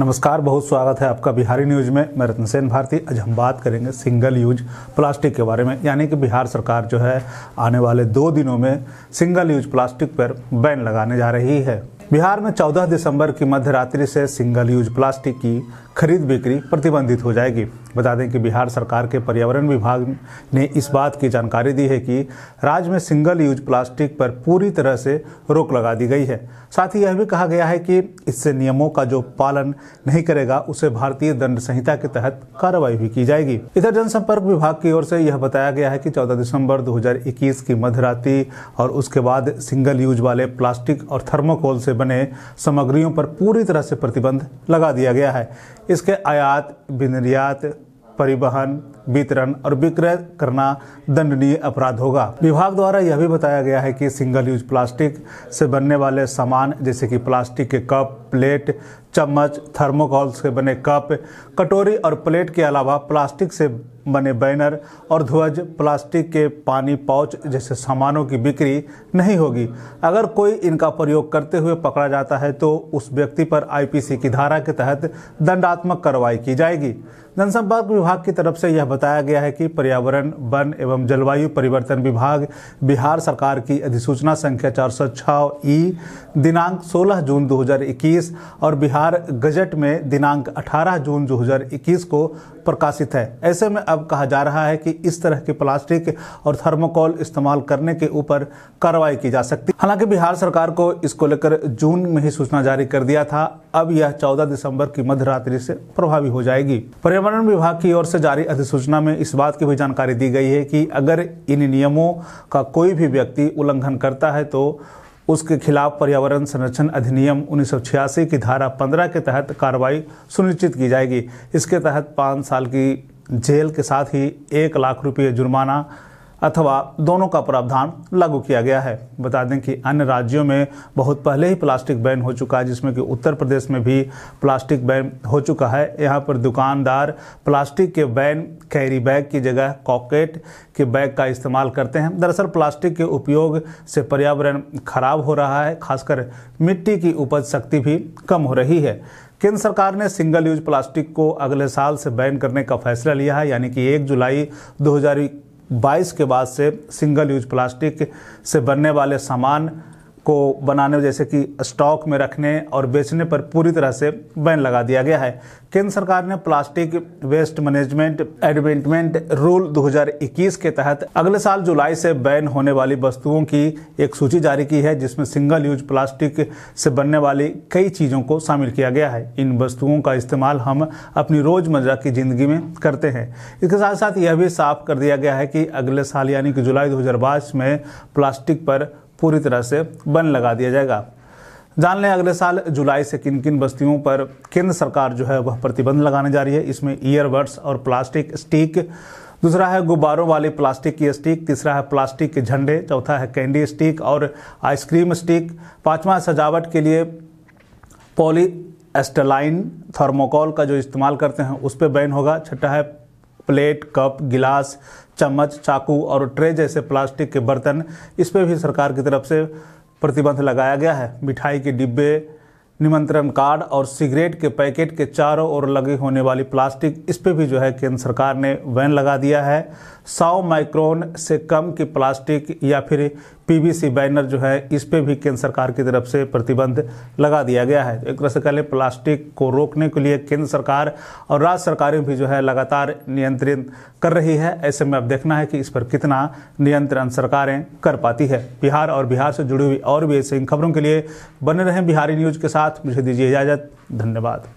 नमस्कार बहुत स्वागत है आपका बिहारी न्यूज में मैं रत्नसेन भारती आज हम बात करेंगे सिंगल यूज प्लास्टिक के बारे में यानी कि बिहार सरकार जो है आने वाले दो दिनों में सिंगल यूज प्लास्टिक पर बैन लगाने जा रही है बिहार में 14 दिसंबर की मध्यरात्रि से सिंगल यूज प्लास्टिक की खरीद बिक्री प्रतिबंधित हो जाएगी बता दें कि बिहार सरकार के पर्यावरण विभाग ने इस बात की जानकारी दी है कि राज्य में सिंगल यूज प्लास्टिक पर पूरी तरह से रोक लगा दी गई है साथ ही यह भी कहा गया है कि इससे नियमों का जो पालन नहीं करेगा उसे भारतीय दंड संहिता के तहत कार्रवाई भी की जाएगी इधर जनसंपर्क विभाग की ओर से यह बताया गया है कि 14 दिसंबर 2021 की मध्यरात्रि और उसके बाद सिंगल यूज वाले प्लास्टिक और थर्मोकोल से बने सामग्रियों पर पूरी तरह से प्रतिबंध लगा दिया गया है इसके आयात विनिर्यात परिवहन वितरण और विक्रय करना दंडनीय अपराध होगा विभाग द्वारा यह भी बताया गया है कि सिंगल यूज प्लास्टिक से बनने वाले सामान जैसे कि प्लास्टिक के कप प्लेट चम्मच थर्मोकॉल से बने कप कटोरी और प्लेट के अलावा प्लास्टिक से बने बैनर और ध्वज प्लास्टिक के पानी पाउच जैसे सामानों की बिक्री नहीं होगी अगर कोई इनका प्रयोग करते हुए पकड़ा जाता है तो उस व्यक्ति पर आईपीसी की धारा के तहत दंडात्मक कार्रवाई की जाएगी जनसंपर्क विभाग की तरफ से यह बताया गया है कि पर्यावरण वन एवं जलवायु परिवर्तन विभाग बिहार सरकार की अधिसूचना संख्या चार ई दिनांक सोलह जून दो और बिहार बिहार गजट में दिनांक 18 जून 2021 को प्रकाशित है ऐसे में अब कहा जा रहा है कि इस तरह के प्लास्टिक और थर्मोकॉल इस्तेमाल करने के ऊपर कार्रवाई की जा सकती है हालांकि बिहार सरकार को इसको लेकर जून में ही सूचना जारी कर दिया था अब यह 14 दिसंबर की मध्य रात्रि से प्रभावी हो जाएगी पर्यावरण विभाग की ओर से जारी अधिसूचना में इस बात की भी जानकारी दी गई है कि अगर इन नियमों का कोई भी व्यक्ति उल्लंघन करता है तो उसके खिलाफ पर्यावरण संरक्षण अधिनियम उन्नीस की धारा 15 के तहत कार्रवाई सुनिश्चित की जाएगी इसके तहत पाँच साल की जेल के साथ ही एक लाख रुपये जुर्माना अथवा दोनों का प्रावधान लागू किया गया है बता दें कि अन्य राज्यों में बहुत पहले ही प्लास्टिक बैन हो चुका है जिसमें कि उत्तर प्रदेश में भी प्लास्टिक बैन हो चुका है यहाँ पर दुकानदार प्लास्टिक के बैन कैरी बैग की जगह कॉकेट के बैग का इस्तेमाल करते हैं दरअसल प्लास्टिक के उपयोग से पर्यावरण खराब हो रहा है खासकर मिट्टी की उपज शक्ति भी कम हो रही है केंद्र सरकार ने सिंगल यूज प्लास्टिक को अगले साल से बैन करने का फैसला लिया है यानी कि एक जुलाई 2021 2022 के बाद से सिंगल यूज प्लास्टिक से बनने वाले सामान को बनाने जैसे कि स्टॉक में रखने और बेचने पर पूरी तरह से बैन लगा दिया गया है केंद्र सरकार ने plastic waste management amendment rule 2021 के तहत अगले साल जुलाई से बैन होने वाली वस्तुओं की एक सूची जारी की है जिसमें सिंगल यूज प्लास्टिक से बनने वाली कई चीज़ों को शामिल किया गया है इन वस्तुओं का इस्तेमाल हम अपनी रोज़मर्रा की ज़िंदगी में करते हैं इसके साथ साथ यह भी साफ कर दिया गया है कि अगले साल यानी कि जुलाई दो में प्लास्टिक पर पूरी तरह से बंद लगा दिया जाएगा जान लें अगले साल जुलाई से किन किन बस्तियों पर केंद्र सरकार जो है वह प्रतिबंध लगाने जा रही है इसमें ईयरबड्स और प्लास्टिक स्टिक दूसरा है गुब्बारों वाली प्लास्टिक की स्टिक तीसरा है प्लास्टिक के झंडे चौथा है कैंडी स्टिक और आइसक्रीम स्टिक पांचवा सजावट के लिए पॉली एस्टेलाइन थर्मोकॉल का जो इस्तेमाल करते हैं उस पर बैन होगा छठा है प्लेट कप गिलास चम्मच चाकू और ट्रे जैसे प्लास्टिक के बर्तन इस पर भी सरकार की तरफ से प्रतिबंध लगाया गया है मिठाई के डिब्बे निमंत्रण कार्ड और सिगरेट के पैकेट के चारों ओर लगी होने वाली प्लास्टिक इस पर भी जो है केंद्र सरकार ने वैन लगा दिया है सौ माइक्रोन से कम की प्लास्टिक या फिर पीवीसी बैनर जो है इस पर भी केंद्र सरकार की तरफ से प्रतिबंध लगा दिया गया है एक तरह से कहें प्लास्टिक को रोकने के लिए केंद्र सरकार और राज्य सरकारें भी जो है लगातार नियंत्रित कर रही है ऐसे में अब देखना है कि इस पर कितना नियंत्रण सरकारें कर पाती है बिहार और बिहार से जुड़ी हुई और भी ऐसी खबरों के लिए बने रहें बिहारी न्यूज़ के साथ मुझे दीजिए इजाज़त धन्यवाद